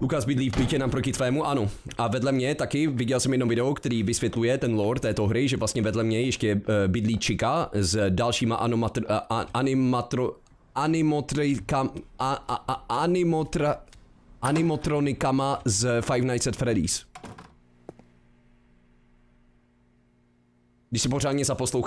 Lukas bydlí v bytě naproti tvému, ano. A vedle mě taky, viděl jsem jedno video, který vysvětluje ten lore této hry, že vlastně vedle mě ještě eh, bydlí Čika s dalšíma anomatr, animatro, animotrikam, a, a, a, animotra, animotronikama z Five Nights at Freddy's. Když si pořádně zaposlouchá.